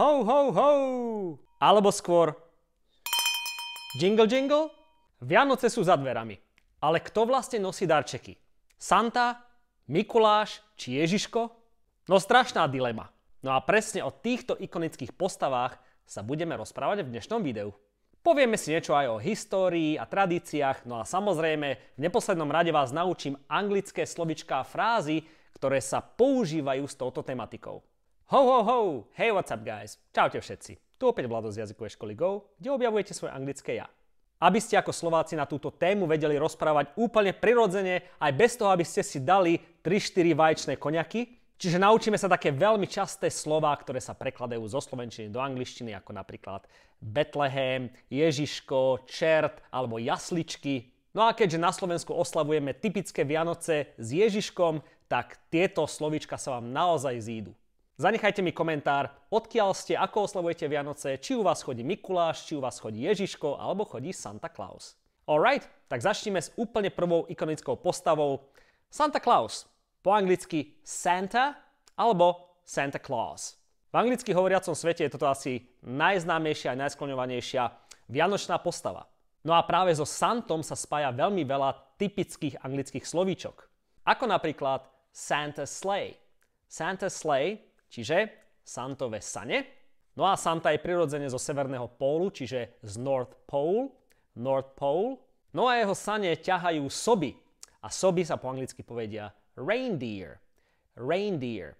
ho, ho, ho. Alebo skôr jingle, jingle. Vianoce sú za dverami. Ale kto vlastne nosí darčeky? Santa, Mikuláš či Ježiško? No strašná dilema. No a presne o týchto ikonických postavách sa budeme rozprávať v dnešnom videu. Povieme si niečo aj o histórii a tradíciách, no a samozrejme v neposlednom rade vás naučím anglické slovička a frázy, ktoré sa používajú s touto tematikou. Ho, ho, ho! Hey, what's up, guys? Čaute všetci. Tu opäť Vlado z jazykovej školy Go, kde objavujete svoje anglické ja. Aby ste ako Slováci na túto tému vedeli rozprávať úplne prirodzene, aj bez toho, aby ste si dali 3-4 vaječné koniaky, čiže naučíme sa také veľmi časté slová, ktoré sa prekladajú zo slovenčiny do angličtiny, ako napríklad Betlehem, Ježiško, čert alebo jasličky. No a keďže na Slovensku oslavujeme typické Vianoce s Ježiškom, tak tieto slovička sa vám naozaj zídu. Zanechajte mi komentár, odkiaľ ste, ako oslavujete Vianoce, či u vás chodí Mikuláš, či u vás chodí Ježiško, alebo chodí Santa Claus. Alright, tak začneme s úplne prvou ikonickou postavou. Santa Claus, po anglicky Santa alebo Santa Claus. V anglicky hovoriacom svete je toto asi najznámejšia a najskloňovanejšia vianočná postava. No a práve so Santom sa spája veľmi veľa typických anglických slovíčok. Ako napríklad Santa Slay. Santa Slay čiže Santové sane. No a Santa je prirodzene zo severného pólu, čiže z North Pole, North Pole. No a jeho sane ťahajú soby. A soby sa po anglicky povedia reindeer. Reindeer.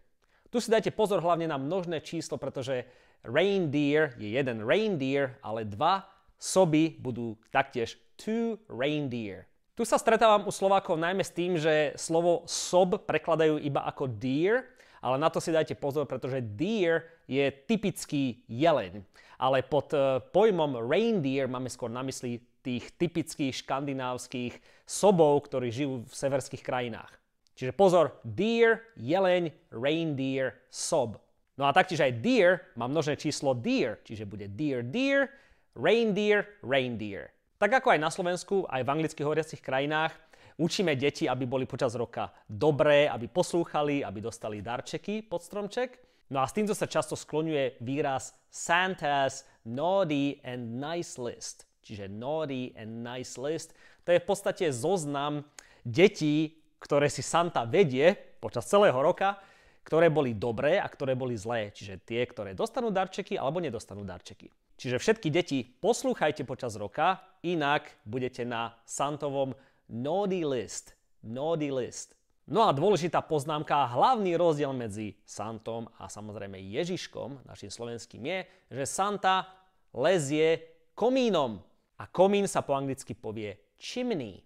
Tu si dajte pozor hlavne na množné číslo, pretože reindeer je jeden reindeer, ale dva soby budú taktiež two reindeer. Tu sa stretávam u Slovákov najmä s tým, že slovo sob prekladajú iba ako deer, ale na to si dajte pozor, pretože deer je typický jeleň. Ale pod e, pojmom reindeer máme skôr na mysli tých typických škandinávskych sobov, ktorí žijú v severských krajinách. Čiže pozor, deer, jeleň, reindeer, sob. No a taktiež aj deer má množné číslo deer, čiže bude deer, deer, reindeer, reindeer. Tak ako aj na Slovensku, aj v anglicky hovoriacich krajinách, Učíme deti, aby boli počas roka dobré, aby poslúchali, aby dostali darčeky pod stromček. No a s týmto sa často skloňuje výraz Santa's naughty and nice list. Čiže naughty and nice list. To je v podstate zoznam detí, ktoré si Santa vedie počas celého roka, ktoré boli dobré a ktoré boli zlé. Čiže tie, ktoré dostanú darčeky alebo nedostanú darčeky. Čiže všetky deti poslúchajte počas roka, inak budete na Santovom naughty list. Naughty list. No a dôležitá poznámka, hlavný rozdiel medzi Santom a samozrejme Ježiškom, našim slovenským je, že Santa lezie komínom. A komín sa po anglicky povie chimney.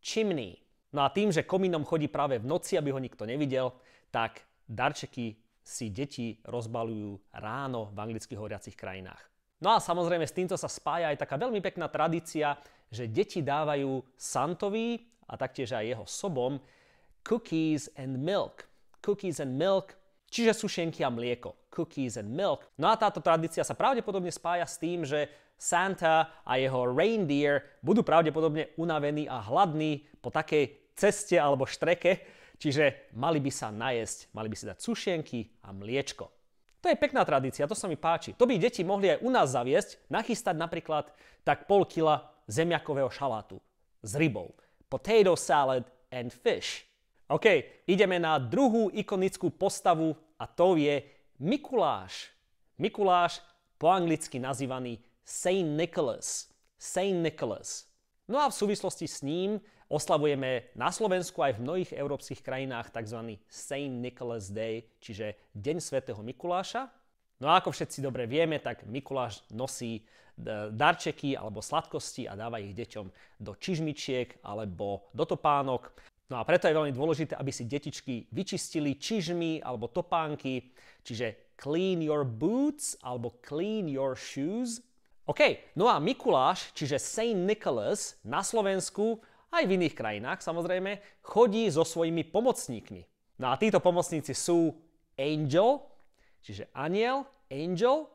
Chimney. No a tým, že komínom chodí práve v noci, aby ho nikto nevidel, tak darčeky si deti rozbalujú ráno v anglicky hovoriacich krajinách. No a samozrejme s týmto sa spája aj taká veľmi pekná tradícia, že deti dávajú Santovi a taktiež aj jeho sobom cookies and milk. Cookies and milk, čiže sušenky a mlieko. Cookies and milk. No a táto tradícia sa pravdepodobne spája s tým, že Santa a jeho reindeer budú pravdepodobne unavení a hladní po takej ceste alebo štreke, čiže mali by sa najesť, mali by si dať sušenky a mliečko. To je pekná tradícia, to sa mi páči. To by deti mohli aj u nás zaviesť, nachystať napríklad tak pol kila zemiakového šalátu s rybou. Potato salad and fish. OK, ideme na druhú ikonickú postavu a to je Mikuláš. Mikuláš, po anglicky nazývaný Saint Nicholas. Saint Nicholas. No a v súvislosti s ním Oslavujeme na Slovensku aj v mnohých európskych krajinách tzv. St. Nicholas Day, čiže Deň svätého Mikuláša. No a ako všetci dobre vieme, tak Mikuláš nosí e, darčeky alebo sladkosti a dáva ich deťom do čižmičiek alebo do topánok. No a preto je veľmi dôležité, aby si detičky vyčistili čižmy alebo topánky, čiže clean your boots alebo clean your shoes. OK, no a Mikuláš, čiže St. Nicholas na Slovensku aj v iných krajinách samozrejme, chodí so svojimi pomocníkmi. No a títo pomocníci sú angel, čiže aniel, angel,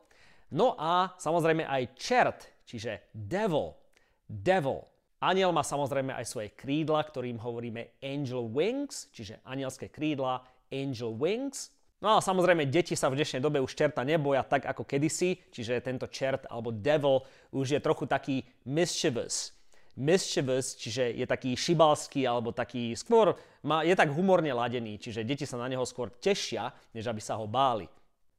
no a samozrejme aj čert, čiže devil, devil. Aniel má samozrejme aj svoje krídla, ktorým hovoríme angel wings, čiže anielské krídla, angel wings. No a samozrejme, deti sa v dnešnej dobe už čerta neboja tak ako kedysi, čiže tento čert alebo devil už je trochu taký mischievous mischievous, čiže je taký šibalský alebo taký skôr, má, je tak humorne ladený, čiže deti sa na neho skôr tešia, než aby sa ho báli.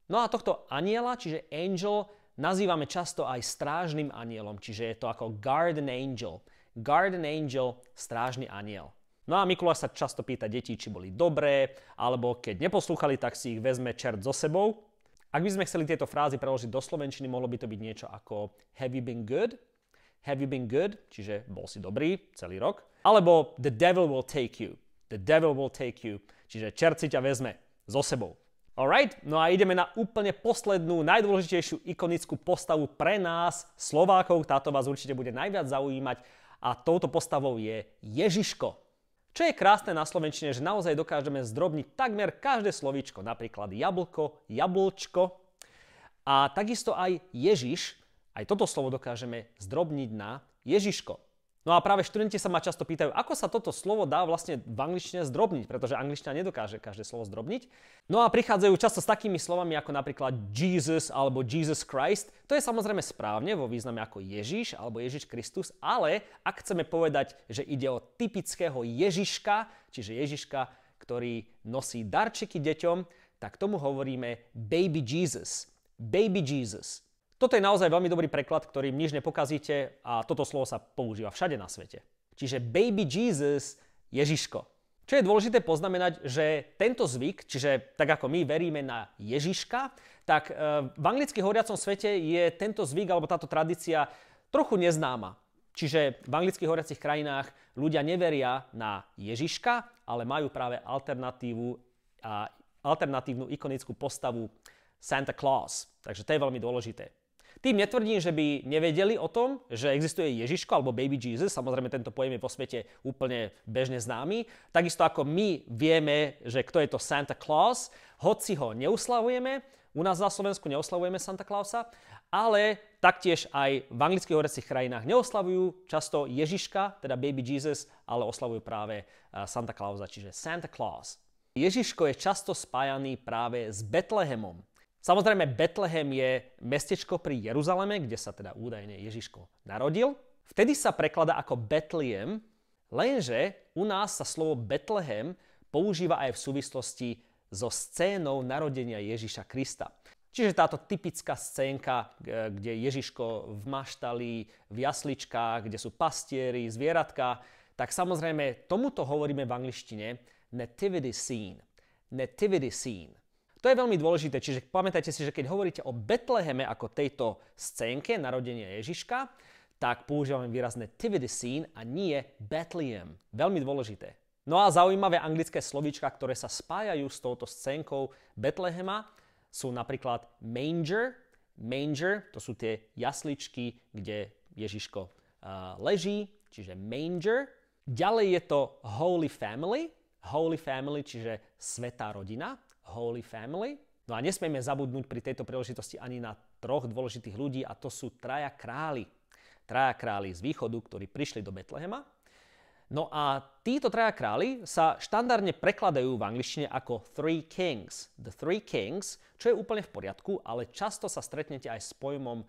No a tohto aniela, čiže angel, nazývame často aj strážnym anielom, čiže je to ako garden angel. Garden angel, strážny aniel. No a Mikuláš sa často pýta detí, či boli dobré, alebo keď neposlúchali, tak si ich vezme čert so sebou. Ak by sme chceli tieto frázy preložiť do slovenčiny, mohlo by to byť niečo ako Have you been good? Have you been good? Čiže bol si dobrý celý rok. Alebo The devil will take you. The devil will take you. Čiže čerci ťa vezme so sebou. Alright, no a ideme na úplne poslednú, najdôležitejšiu ikonickú postavu pre nás, Slovákov. Táto vás určite bude najviac zaujímať a touto postavou je Ježiško. Čo je krásne na Slovenčine, že naozaj dokážeme zdrobniť takmer každé slovíčko, napríklad jablko, jablčko a takisto aj Ježiš, aj toto slovo dokážeme zdrobniť na Ježiško. No a práve študenti sa ma často pýtajú, ako sa toto slovo dá vlastne v angličtine zdrobniť, pretože angličtina nedokáže každé slovo zdrobniť. No a prichádzajú často s takými slovami ako napríklad Jesus alebo Jesus Christ. To je samozrejme správne vo význame ako Ježiš alebo Ježiš Kristus, ale ak chceme povedať, že ide o typického Ježiška, čiže Ježiška, ktorý nosí darčeky deťom, tak tomu hovoríme baby Jesus. Baby Jesus. Toto je naozaj veľmi dobrý preklad, ktorým nič nepokazíte a toto slovo sa používa všade na svete. Čiže baby Jesus, Ježiško. Čo je dôležité poznamenať, že tento zvyk, čiže tak ako my veríme na Ježiška, tak e, v anglicky hovoriacom svete je tento zvyk alebo táto tradícia trochu neznáma. Čiže v anglicky hovoriacich krajinách ľudia neveria na Ježiška, ale majú práve alternatívu a alternatívnu ikonickú postavu Santa Claus. Takže to je veľmi dôležité. Tým netvrdím, že by nevedeli o tom, že existuje Ježiško alebo Baby Jesus, samozrejme tento pojem je vo svete úplne bežne známy, takisto ako my vieme, že kto je to Santa Claus, hoci ho neuslavujeme, u nás na Slovensku neoslavujeme Santa Clausa, ale taktiež aj v anglických hovoriacich krajinách neoslavujú často Ježiška, teda Baby Jesus, ale oslavujú práve eh, Santa Clausa, čiže Santa Claus. Ježiško je často spájaný práve s Betlehemom. Samozrejme, Betlehem je mestečko pri Jeruzaleme, kde sa teda údajne Ježiško narodil. Vtedy sa prekladá ako Betliem, lenže u nás sa slovo Betlehem používa aj v súvislosti so scénou narodenia Ježiša Krista. Čiže táto typická scénka, e, kde Ježiško v maštali, v jasličkách, kde sú pastieri, zvieratka, tak samozrejme tomuto hovoríme v angličtine nativity scene. Nativity scene. To je veľmi dôležité, čiže pamätajte si, že keď hovoríte o Betleheme ako tejto scénke narodenia Ježiška, tak používame výraz nativity scene a nie Bethlehem. Veľmi dôležité. No a zaujímavé anglické slovíčka, ktoré sa spájajú s touto scénkou Betlehema, sú napríklad manger, manger, to sú tie jasličky, kde Ježiško uh, leží, čiže manger. Ďalej je to Holy Family, Holy Family, čiže Svetá rodina, Holy Family. No a nesmieme zabudnúť pri tejto príležitosti ani na troch dôležitých ľudí a to sú traja králi. Traja králi z východu, ktorí prišli do Betlehema. No a títo traja králi sa štandardne prekladajú v angličtine ako Three Kings. The Three Kings, čo je úplne v poriadku, ale často sa stretnete aj s pojmom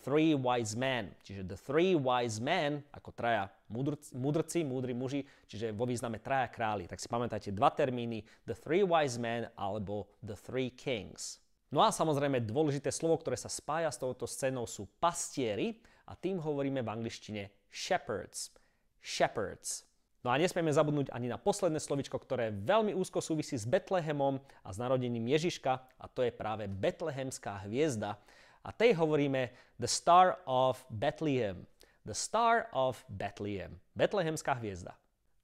Three wise men, čiže the three wise men, ako traja mudrci, mudrci múdri muži, čiže vo význame traja králi. Tak si pamätajte dva termíny, the three wise men alebo the three kings. No a samozrejme dôležité slovo, ktoré sa spája s touto scénou sú pastieri a tým hovoríme v angličtine shepherds. Shepherds. No a nesmieme zabudnúť ani na posledné slovičko, ktoré veľmi úzko súvisí s Betlehemom a s narodením Ježiška a to je práve betlehemská hviezda, a tej hovoríme The Star of Bethlehem. The Star of Bethlehem. Betlehemská hviezda.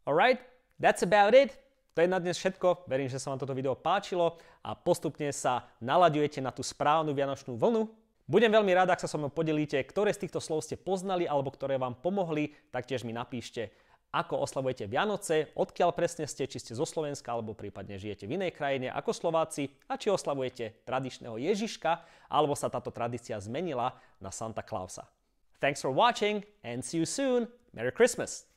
Alright, that's about it. To je na dnes všetko. Verím, že sa vám toto video páčilo a postupne sa nalaďujete na tú správnu vianočnú vlnu. Budem veľmi rád, ak sa so mnou podelíte, ktoré z týchto slov ste poznali alebo ktoré vám pomohli, taktiež mi napíšte ako oslavujete Vianoce, odkiaľ presne ste, či ste zo Slovenska alebo prípadne žijete v inej krajine ako Slováci a či oslavujete tradičného Ježiška alebo sa táto tradícia zmenila na Santa Clausa. Thanks for watching and see you soon. Merry Christmas!